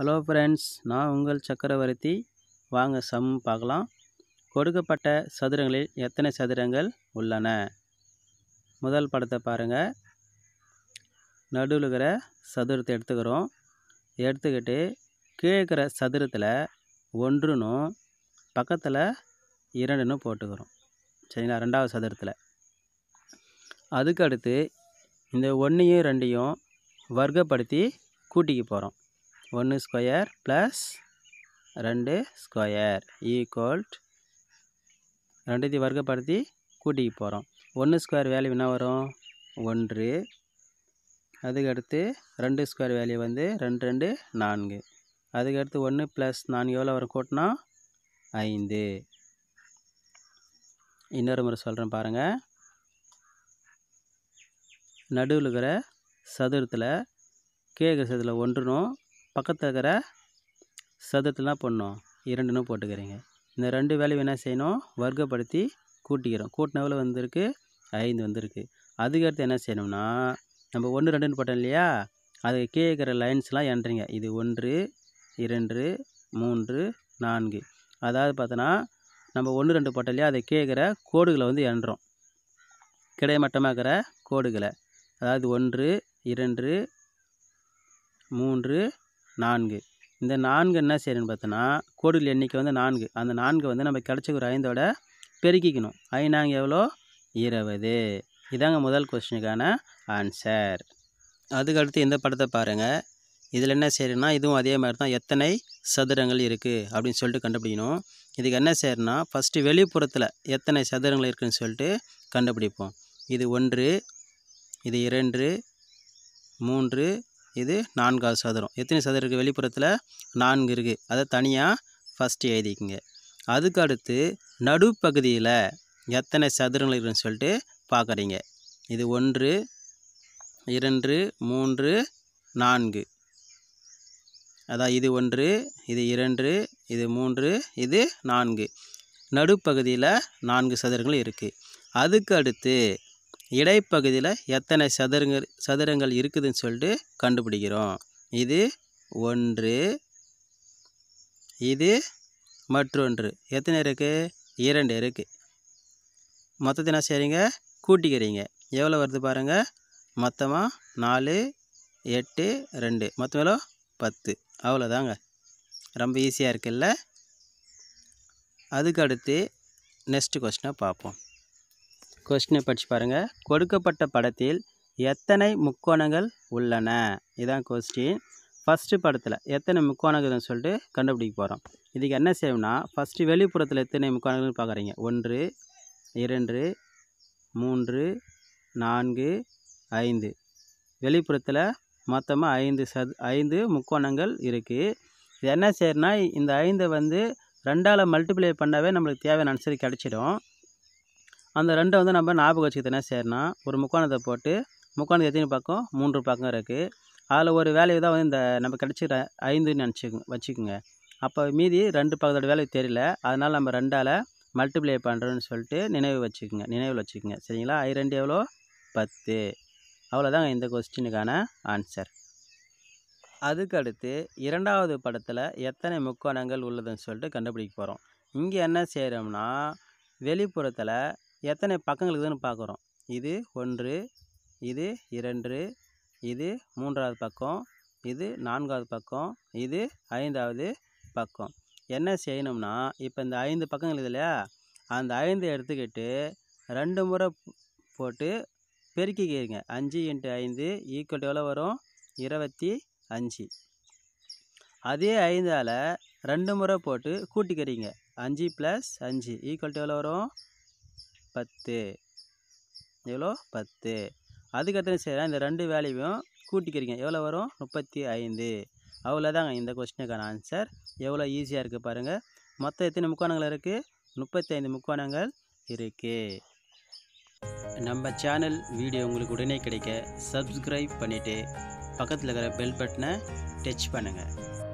hello friends நான் உங்கள் சக்கரவர்த்தி வாங்க சம் பார்க்கலாம் கொடுக்கப்பட்ட சதுரங்களில் எத்தனை சதுரங்கள் உள்ளன முதல் படத்தை பாருங்கள் நடுவில் இருக்கிற சதுரத்தை எடுத்துக்கிறோம் எடுத்துக்கிட்டு கீழே இருக்கிற சதுரத்தில் ஒன்றுனும் பக்கத்தில் இரண்டுன்னு போட்டுக்கிறோம் சரிங்களா ரெண்டாவது சதுரத்தில் அதுக்கடுத்து இந்த ஒன்றையும் ரெண்டையும் வர்க்கப்படுத்தி கூட்டிக்கு போகிறோம் ஒன்று ஸ்கொயர் ப்ளஸ் ரெண்டு ஸ்கொயர் ஈக்குவல்ட் ரெண்டுத்தையும் வர்க்கப்படுத்தி கூட்டிக்கு போகிறோம் ஒன்று ஸ்கொயர் வேல்யூ என்ன வரும் ஒன்று அதுக்கடுத்து ரெண்டு ஸ்கொயர் வேல்யூ வந்து ரெண்டு ரெண்டு நான்கு அதுக்கடுத்து ஒன்று ப்ளஸ் நான்கு எவ்வளோ வரும் கூட்டினா ஐந்து இன்னொரு முறை சொல்கிறேன் பாருங்கள் நடுவில் இருக்கிற சதுரத்தில் கே சதுரத்தில் ஒன்றுனும் பக்கத்தில் இருக்கிற சதுரத்துலாம் பண்ணோம் இரண்டுன்னு போட்டுக்கிறீங்க இந்த ரெண்டு வேலையும் என்ன செய்யணும் வர்க்கப்படுத்தி கூட்டிக்கிறோம் கூட்டின வந்திருக்கு ஐந்து வந்திருக்கு அதுக்கடுத்து என்ன செய்யணும்னா நம்ம ஒன்று ரெண்டுன்னு போட்டோம் இல்லையா அது கீழே இருக்கிற லைன்ஸ்லாம் என்றீங்க இது ஒன்று இரண்டு மூன்று நான்கு அதாவது பார்த்தோன்னா நம்ம ஒன்று ரெண்டு போட்டோம் இல்லையா அதை கேட்குற கோடுகளை வந்து என்றோம் கிடைமட்டமாக இருக்கிற கோடுகளை அதாவது ஒன்று இரண்டு மூன்று நான்கு இந்த நான்கு என்ன செய்யணும்னு பார்த்தோன்னா கோடுகள் எண்ணிக்கை வந்து நான்கு அந்த நான்கு வந்து நம்ம கிடச்ச ஒரு ஐந்தோட பெருக்கிக்கணும் ஐநாங்க எவ்வளோ இருபது இதாங்க முதல் கொஸ்டினுக்கான ஆன்சர் அதுக்கடுத்து இந்த படத்தை பாருங்கள் இதில் என்ன செய்யணும்னா இதுவும் அதே மாதிரி தான் எத்தனை சதுரங்கள் இருக்குது அப்படின்னு சொல்லிட்டு கண்டுபிடிக்கணும் இதுக்கு என்ன செய்யணும்னா ஃபஸ்ட்டு வெளிப்புறத்தில் எத்தனை சதுரங்கள் இருக்குதுன்னு சொல்லிட்டு கண்டுபிடிப்போம் இது ஒன்று இது இரண்டு மூன்று இது நான்காவது சதுரம் எத்தனை சதுரம் இருக்குது வெளிப்புறத்தில் நான்கு இருக்குது அதை தனியாக ஃபஸ்ட்டு எழுதிக்குங்க அதுக்கு அடுத்து நடுப்பகுதியில் எத்தனை சதுரங்கள் இருக்குன்னு சொல்லிட்டு பார்க்குறீங்க இது ஒன்று இரண்டு மூன்று நான்கு அதான் இது ஒன்று இது இரண்டு இது மூன்று இது நான்கு நடுப்பகுதியில் நான்கு சதுரங்கள் இருக்குது அதுக்கடுத்து இடைப்பகுதியில் எத்தனை சதுரங்க சதுரங்கள் இருக்குதுன்னு சொல்லிட்டு கண்டுபிடிக்கிறோம் இது ஒன்று இது மற்றொன்று எத்தனை இருக்குது இரண்டு இருக்குது மொத்தத்தை என்ன செய்கிறீங்க கூட்டிக்கிறீங்க எவ்வளோ வருது பாருங்கள் மொத்தமாக நாலு எட்டு ரெண்டு மொத்தம் எவ்வளோ பத்து அவ்வளோதாங்க ரொம்ப ஈஸியாக இருக்குல்ல அதுக்கு அடுத்து நெக்ஸ்ட் கொஸ்டினை பார்ப்போம் கொஸ்டினை படித்து பாருங்கள் கொடுக்கப்பட்ட படத்தில் எத்தனை முக்கோணங்கள் உள்ளன இதான் கொஸ்டின் ஃபஸ்ட்டு படத்தில் எத்தனை முக்கோணங்கள்னு சொல்லிட்டு கண்டுபிடிக்க போகிறோம் இதுக்கு என்ன செய்யணும்னா ஃபஸ்ட்டு வெளிப்புறத்தில் எத்தனை முக்கோணங்கள்னு பார்க்குறீங்க ஒன்று இரண்டு மூன்று நான்கு ஐந்து வெளிப்புறத்தில் மொத்தமாக ஐந்து சது ஐந்து முக்கோணங்கள் இருக்குது இது என்ன செய்யணும்னா இந்த ஐந்தை வந்து ரெண்டால் மல்டிப்ளை பண்ணாவே நம்மளுக்கு தேவையான அனுசரி கிடச்சிடும் அந்த ரெண்டை வந்து நம்ம ஞாபகம் வச்சுக்கிட்டு என்ன செய்யணும் ஒரு முக்கோணத்தை போட்டு முக்கோணத்தை எத்தனை பக்கம் மூன்று பக்கம் இருக்குது அதில் ஒரு வேலையை தான் வந்து இந்த நம்ம கிடச்சிட ஐந்துன்னு நினச்சிக்கோ வச்சுக்கோங்க அப்போ மீதி ரெண்டு பக்கத்தோட வேலை தெரியல அதனால் நம்ம ரெண்டால் மல்டிப்ளை பண்ணுறோன்னு சொல்லிட்டு நினைவு வச்சுக்கோங்க நினைவில் வச்சுக்கோங்க சரிங்களா ஐ ரெண்டு எவ்வளோ பத்து அவ்வளோதாங்க இந்த கொஸ்டினுக்கான ஆன்சர் அதுக்கடுத்து இரண்டாவது படத்தில் எத்தனை முக்கோணங்கள் உள்ளதுன்னு சொல்லிட்டு கண்டுபிடிக்க போகிறோம் இங்கே என்ன செய்கிறோம்னா வெளிப்புறத்தில் எத்தனை பக்கங்கள் இருக்குதுன்னு பார்க்குறோம் இது ஒன்று இது இரண்டு இது மூன்றாவது பக்கம் இது நான்காவது பக்கம் இது ஐந்தாவது பக்கம் என்ன செய்யணும்னா இப்போ இந்த ஐந்து பக்கங்கள் இது இல்லையா அந்த ஐந்து எடுத்துக்கிட்டு ரெண்டு முறை போட்டு பெருக்கிக்கிறீங்க அஞ்சு இன்ட்டு ஐந்து ஈக்குவல் எவ்வளோ வரும் இருபத்தி அஞ்சு அதே ஐந்தால் ரெண்டு முறை போட்டு கூட்டிக்கிறீங்க அஞ்சு ப்ளஸ் அஞ்சு ஈக்குவல் எவ்வளோ வரும் பத்து எவ்வளோ பத்து அதுக்கடுத்து என்ன செய்கிறேன் இந்த ரெண்டு வேலையும் கூட்டிக்கிறீங்க எவ்வளோ வரும் முப்பத்தி ஐந்து அவ்வளோதாங்க இந்த கொஸ்டினுக்கான ஆன்சர் எவ்வளோ ஈஸியாக இருக்குது பாருங்கள் மொத்தம் எத்தனை முக்கோணங்கள் இருக்குது முப்பத்தி ஐந்து முக்கோணங்கள் இருக்குது நம்ம சேனல் வீடியோ உங்களுக்கு உடனே கிடைக்க சப்ஸ்கிரைப் பண்ணிவிட்டு பக்கத்தில் இருக்கிற பெல் பட்டனை டச் பண்ணுங்கள்